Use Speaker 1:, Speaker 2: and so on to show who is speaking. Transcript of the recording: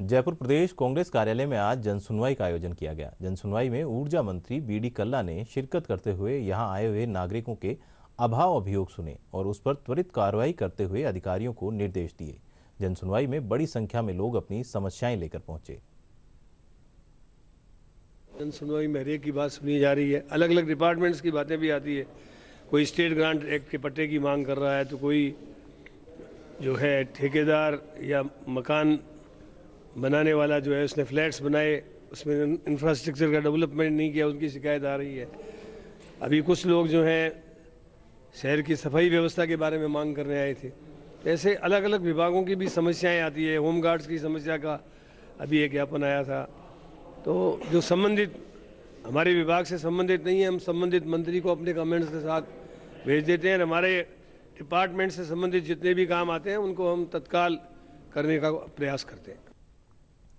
Speaker 1: जयपुर प्रदेश कांग्रेस कार्यालय में आज जनसुनवाई का आयोजन किया गया जनसुनवाई में ऊर्जा मंत्री बी डी कल्ला ने शिरकत करते हुए यहां आए हुए नागरिकों के अभाव अभियोग सुने और उस पर त्वरित कार्रवाई करते हुए अधिकारियों को निर्देश दिए जनसुनवाई में बड़ी संख्या में लोग अपनी समस्याएं लेकर पहुंचे
Speaker 2: जनसुनवाई में हरेक की बात सुनी जा रही है अलग अलग डिपार्टमेंट्स की बातें भी आती है कोई स्टेट ग्रांट एक्ट के पट्टे की मांग कर रहा है तो कोई जो है ठेकेदार या मकान बनाने वाला जो है उसने फ्लैट्स बनाए उसमें इंफ्रास्ट्रक्चर का डेवलपमेंट नहीं किया उनकी शिकायत आ रही है अभी कुछ लोग जो हैं शहर की सफाई व्यवस्था के बारे में मांग करने आए थे ऐसे अलग अलग विभागों की भी समस्याएं आती है होम गार्ड्स की समस्या का अभी एक ज्ञापन आया था तो जो संबंधित हमारे विभाग से संबंधित नहीं है हम संबंधित मंत्री को अपने कमेंट्स के साथ भेज देते हैं हमारे
Speaker 3: डिपार्टमेंट से संबंधित जितने भी काम आते हैं उनको हम तत्काल करने का प्रयास करते हैं